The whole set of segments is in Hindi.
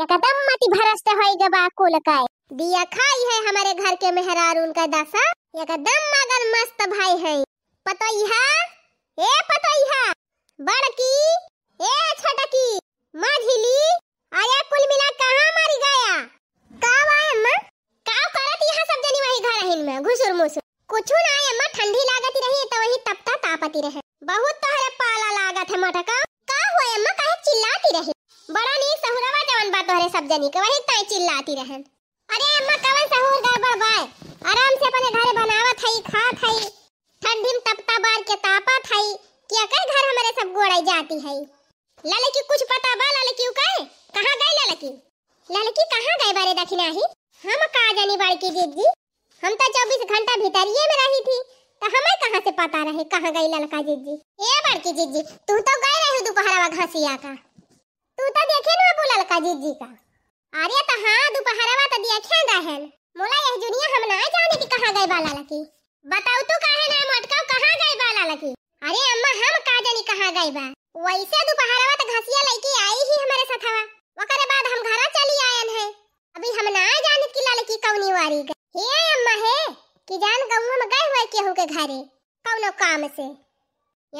एकदम मति भरस्त होई गे बा कोलकाय बिया खाई है हमारे घर के मेहरार उनका दासा एकदम मगर मस्त भाई है पतोइहा ए पतोइहा बड़की ए छोटकी माझिली आया कुल मिला कहां मारी गया का वाय अम्मा का करत यहां सब जनी वही घर हिन में घुसुर मुसुर कुछु ना अम्मा ठंडी लागत रही तो वही तपता तापती रहे बहुत तोहरे पाला लागत है मटका का होए अम्मा काहे चिल्लाती रही बड़ा नी सहुरावा बा तोहरे सब जनी के वही ताई चिल्लाती रहन अरे अम्मा कवन सहूर गड़बड़ बाय आराम से अपने घरे बनावत हई खात हई ठंडी में तपता बार के तापत हई कि अकर घर हमारे सब गोड़ाई जाती हई ललकी कुछ पता बा ललकी उकाए कहां गई ललकी ललकी कहां गई बारे दखिना ही हम का जानी बाड़ की जीत हम तो 24 घंटा भितरिए में रही थी तो हमें कहां से पता रहे कहां गई ललका जीजी ए बड़की जीजी तू तो गए रहे दोपहरवा घसिया का तू तो देखे ना अबू ललका जीजी का अरे तो हां दोपहरवा तो देखे रहन मोला यह जुनिया हम ना जाने कि कहां गए बाला लकी बताओ तू काहे ना मटकाऊ कहां गए बाला लकी अरे अम्मा हम का जानी कहां गए बा वैसे दोपहरवा तो घसिया लेके आई ही हमारे साथवा वकरे बाद हम घर चली आयन है अभी हम ना जाने कि लड़की कौनी वारी गई हे अम्मा हे कि जान गऊ हम गए हुए केहू के घरे कौनो काम से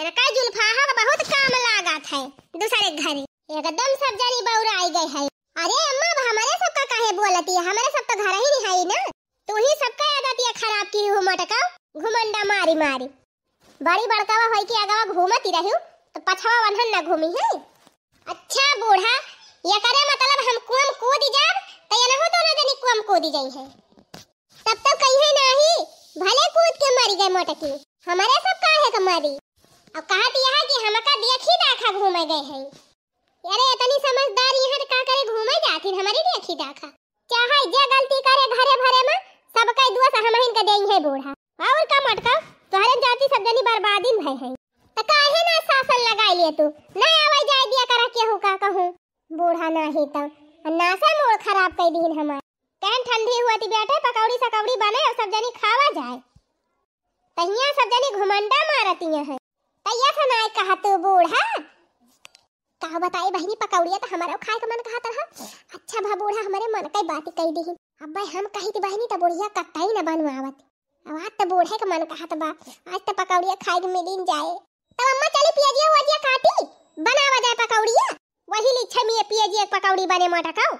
यार का जुल्फा बहुत काम लागत है दूसरे घरे एकदम सब जानी बौरा आई गए है अरे अम्मा हमारे सबका काहे बोलती है हमारे सब तो घर ही नहीं है ना तू ही सबका याद आती है खराब की हो मटका घुमंडा मारी मारी बड़ी बड़कावा होई के आगावा घूमती रहू तो पछवा बंधन ना घूमी है अच्छा बूढ़ा ये करे मतलब हम को दी जाब तो ये ना हो दोनों जनी कुम कूद जाई है तब तक तो कहीं है ना ही भले कूद के मर गए मोटकी हमारे सब का है कमारी अब कहा दिया है कि हमका देखी देखा घूमे गए हैं अरे इतनी समझदार यहाँ का करे घूमे जा फिर हमारी देखी दाखा है जे गलती करे घरे भरे में सब कई दुआ सहमहिन के देई है बूढ़ा और का मटका तोहरे जाति सब जनी बर्बादी भई है त काहे ना शासन लगाई लिए तू नहीं आवे जाए दिया करा के हो का कहूं बूढ़ा नहीं ही त नासा मोड़ खराब कर दीन हमार कैन ठंडी हुआ थी बेटे पकौड़ी सकौड़ी बने और सब जनी खावा जाए तहिया सब जनी घुमंडा मारती है तैया सनाए कहत बूढ़ा का बताए बहनी पकौड़िया तो हमारा खाए का मन कहा तरह अच्छा भा बूढ़ा हमारे मन कई बात कही दी अब भाई हम कही थी बहनी तो बुढ़िया कत्ता ही न बनवावत अब आज तो बूढ़े का मन कहा बा आज तो पकौड़िया खाए के मिलिन जाए तब अम्मा चली पियाजिया वजिया काटी बनावा जाए पकौड़िया वही लिच्छा मिए एक पकौड़ी बने मटकाओ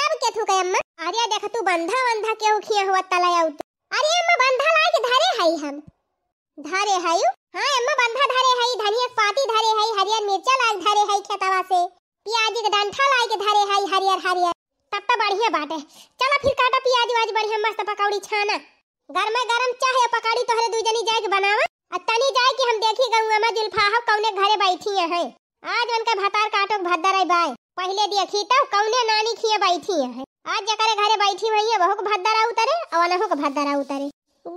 तब के थू अम्मा अरे देख तू बंधा बंधा के उखिया हुआ तलाया उत अरे अम्मा बंधा लाए के धरे हई हम धरे हई हां अम्मा बंधा धरे हई धनिया पाती धरे हई हरियर मिर्चा लाल धरे हई खेतवा से प्याजी के डंठा लाई के धरे हई हरियर हरियर तब तो बढ़िया बात है चलो फिर काटा प्याज वाज बढ़िया मस्त पकौड़ी छाना गरमा गरम चाय पकौड़ी तोहरे दुजनी जाए के बनावा अतनी जाए कि हम देखी गऊ अम्मा जुल्फाहब कौने घरे बैठी है आज उनका भतार काटो भद्दर आई बाय पहले देखी तब तो कौने नानी खिए बैठी है आज जकरे घरे बैठी भैया बहुक भद्दर उतरे और अनहुक भद्दर उतरे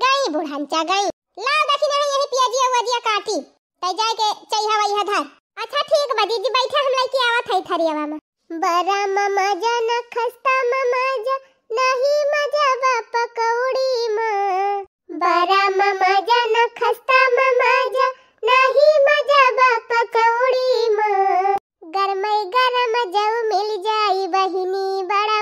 गई बुढ़ान चा गई ला देखी ना यही पियाजिया दिया काटी तै जाय के हवा यह धर अच्छा ठीक बा दीदी बैठे हम लइकी आवत हई थरियावा मामा बरा ममा जाना खस्ता मामा जा नहीं मजा बा पकौड़ी मां बरा ममा जाना खस्ता मामा जा नहीं मजा बा पकौड़ी मां गरमई गरम जऊ मिल जाई बहिनी बड़ा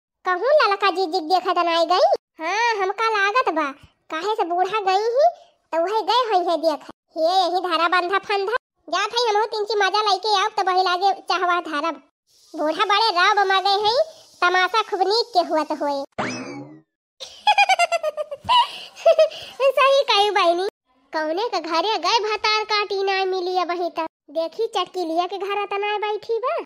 कहूं ललका जी जिग देखत नाई गई हां हमका लागत बा काहे से बूढ़ा गई ही तो वह गए हई है देख हे यही धारा बांधा फंदा जा भाई हमहु तीन ची मजा लेके आओ तो बही लागे चाहवा धारा बूढ़ा बड़े राव बमा गए हई तमाशा खूब नीक के हुआ तो होए सही कहू बहनी कौने के घरे गए भतार काटी ना मिली बही तक देखी चटकी लिया के घर तनाए बैठी बा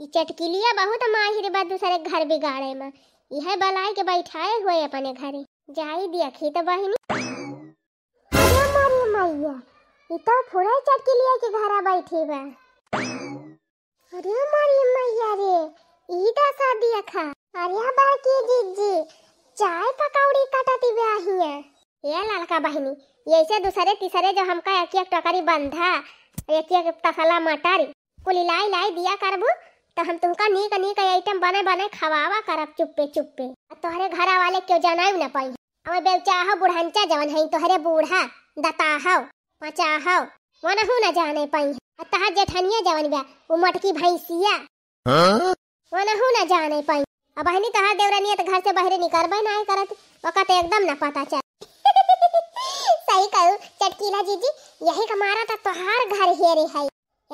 कि चटकिलिया बहुत माहिर बा दूसरे घर बिगाड़े में यह बलाई के बैठाए हुए अपने घर जाई दिया खेत बहिनी अरे मारी मैया ये तो फुरा चटकिलिया के घरा बैठी बा अरे मारी मैया रे ई दसा दिया खा अरे बा के जीजी चाय पकौड़ी कटती है ये लड़का बहनी ऐसे दूसरे तीसरे जो हमका एक एक टकरी बंधा एक एक तखला मटर कुली लाई लाई दिया करबू तो हम तुमका नीक नीक आइटम बने बने खवावा करब चुप्पे चुप्पे तोहरे घर वाले क्यों जाना न पाई हमें बेचाह बुढ़ंचा जवन है तोहरे बूढ़ा दताहव पचाहव वो नहु न जाने पाई तहा जेठनिया जवन गया वो मटकी भैंसिया वो हाँ? नहु न जाने पाई अब बहनी तहा देवरानिया तो घर से बाहर बहन ना करत वक़्त एकदम न पता चल सही कहू चटकीला जीजी यही कमारा था तोहार घर हेरे है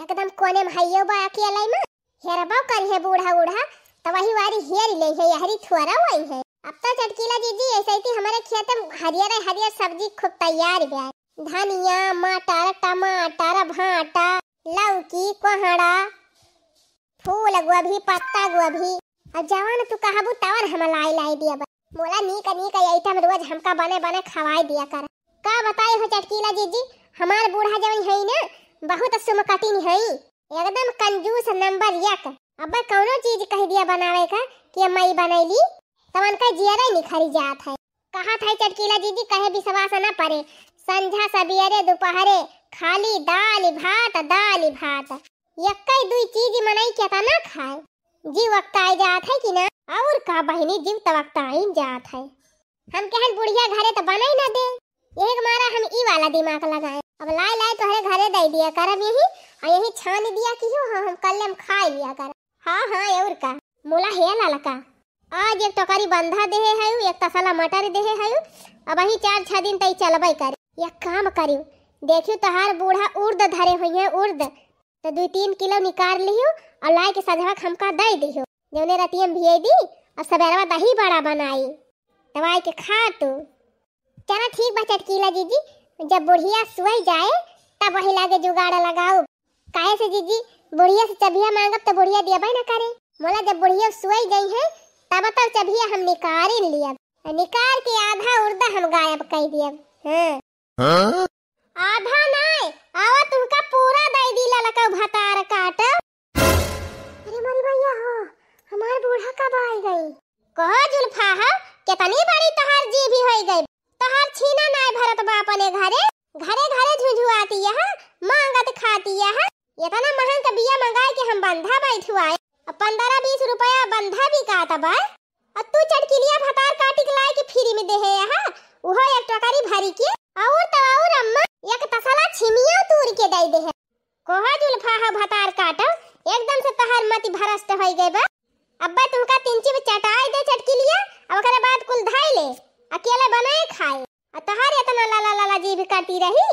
एकदम कोने में हइयो बा अकेले में हेरबा कल है बूढ़ा बूढ़ा तो वही वारी हेर ले है यहरी थोड़ा वही है अब तो चटकीला दीदी ऐसे ही थी हमारे खेत में हरियर हरियर सब्जी खूब तैयार गया धनिया मटर टमाटर भाटा लौकी कोहड़ा फूल गोभी पत्ता गोभी अब जवान तू कहबू तवन हम लाई लाई दिया बा मोला नीक नीक आइटम रोज हमका बने बने खवाई दिया कर का बताए हो चटकीला जीजी हमार बूढ़ा जवन है ना बहुत सुमकटिन है एकदम कंजूस नंबर एक अब कौनो चीज कह दिया बनावे का कि मई ई बनैली तमन का जियरा नहीं खरी जात है कहा था चटकीला दीदी कहे विश्वास न पड़े संध्या सबियरे दोपहरे खाली दाल भात दाल भात यक्का दुई चीज मनाई के था ना खाए जी वक्त आई जात है कि ना और का बहनी जीव तवक्ता आई जात है हम कहन बुढ़िया घरे तो बनाई ना दे एक मारा हम ई वाला दिमाग लगाए अब लाए लाए तोहरे घरे दे दिया करब यही यही छान दिया कि हो हाँ, हम कल हम खा लिया कर हाँ हाँ और का मोला है ना लका आज एक टोकारी बंधा देहे है एक तसला मटर देहे है अब अही चार छह दिन तई चलबाई कर या काम करियो देखियो तो तहार बूढ़ा उर्द धरे हुई है उर्द तो दो तीन किलो निकाल लियो और लाए के सजवा हमका दे दियो जौने रतिया भिये दी और सबेरवा दही बड़ा बनाई दवाई के खा तू चलो ठीक बा चटकीला जीजी जब बुढ़िया सुई जाए तब वही लागे जुगाड़ लगाओ काहे से जीजी बुढ़िया से चबिया मांगब तो बुढ़िया दिया भाई ना करे मोला जब बुढ़िया सुई गई है तब तक चबिया हम निकाल लिया निकाल के आधा उर्दा हम गायब कर दिया हां हां आधा नहीं आवा तुमका पूरा दे दिला लका भतार काट अरे मोरी भैया हो हमार बूढ़ा कब आ गई कहो जुल्फा हा कितनी बड़ी तहार जी भी हो गई तहार छीना नहीं भरत बाप ने घरे घरे घरे झुझुआती है मांगत खाती है एतना महंग बिया मंगाए के हम बंधा बैठुआए अब पंद्रह बीस रुपया बंधा भी का तब और तू चटकिलिया भतार काटी के लाए के फ्री में दे है यहाँ उहो एक टोकरी भरी के और तो और अम्मा एक तसला छिमिया तूर के दे दे है कोहा जुल्फा है भतार काटो एकदम से तहर मति भरस्त हो गए बा अब्बा तुमका तिनची में चटाई दे चटकिलिया अब करे बात कुल धाई ले अकेले बनाए खाए तहार इतना ला ला ला जीव काटी रही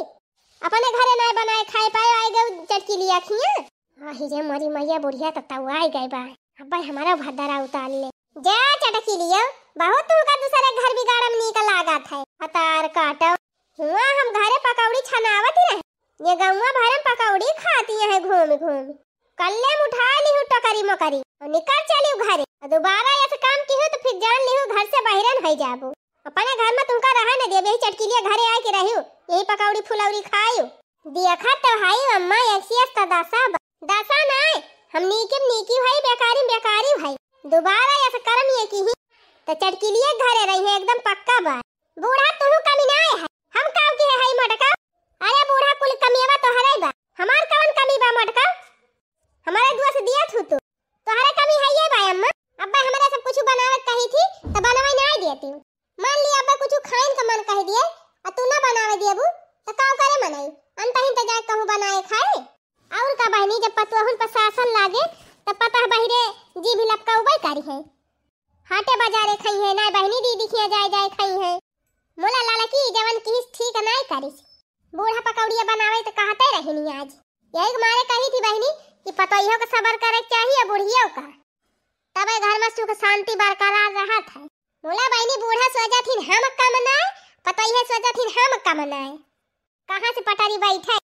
अपने घरे ना बनाए खाए पाए आए गए चटकी लिया खिया हाँ हीरे हाँ, मरी मैया बुढ़िया तत्ता तो हुआ आए गए बा अब हमारा भदरा उतार ले जा चटकी लियो बहुत तू का दूसरे घर बिगाड़म निकल लागत था अतार काटो हुआ हम घरे पकौड़ी छनावत रहे ये गौवा भरम पकौड़ी खाती है घूम घूम कल्ले उठा ली हूँ टकरी मकरी और निकल चली घरे दोबारा ऐसे काम की हो तो फिर जान ली हूँ घर से बाहर है जाबू अपने घर में तुमका रहा न दे चटकी लिया घरे आए के रही ए ಈ ಪಕೌಡಿ ಫುಲೌರಿ ಖಾಯು तो भाई अम्मा ऐसी अस्ता दासा दासा नाय हम नीके नीकी भाई बेकारी बेकारी भाई दोबारा ऐसा करम ये की ही तो चटकी लिए घर रही है एकदम पक्का बात बूढ़ा तू कमी ना है हम काव के है हाई मटका अरे बूढ़ा कुल कमीवा तो हरे बा हमार कवन कमी बा मटका हमारे दुआ से दिया थू तो तोहरे कमी है ये भाई अम्मा अब्बा हमारे सब कुछ बनावत कही थी तो बनवाई ना देती मान लिया अब्बा कुछ खाइन का मन कह दिए बनावे दिए बू तो का करे मनाई अनपहिन त जाए कहूं बनाए खाए और का बहनी जब पतवाहुन पर शासन लागे तब पता बहिरे जी भी लपका उबई करी है हाटे बाजारे खई है ना बहनी दी दिखिया जाए जाए खई है मोला लाला की जवन किस ठीक नाई करी बूढ़ा पकौड़िया बनावे तो कहते रहनी आज यही मारे कही थी बहनी कि पतोइयों का सबर करे चाहिए बुढ़ियों का तब घर में सुख शांति बरकरार रहा था बोला बहनी बूढ़ा सोचा थी हम का मनाए पता ही है सोचा थी हम का मनाए कहाँ से पटारी बैठे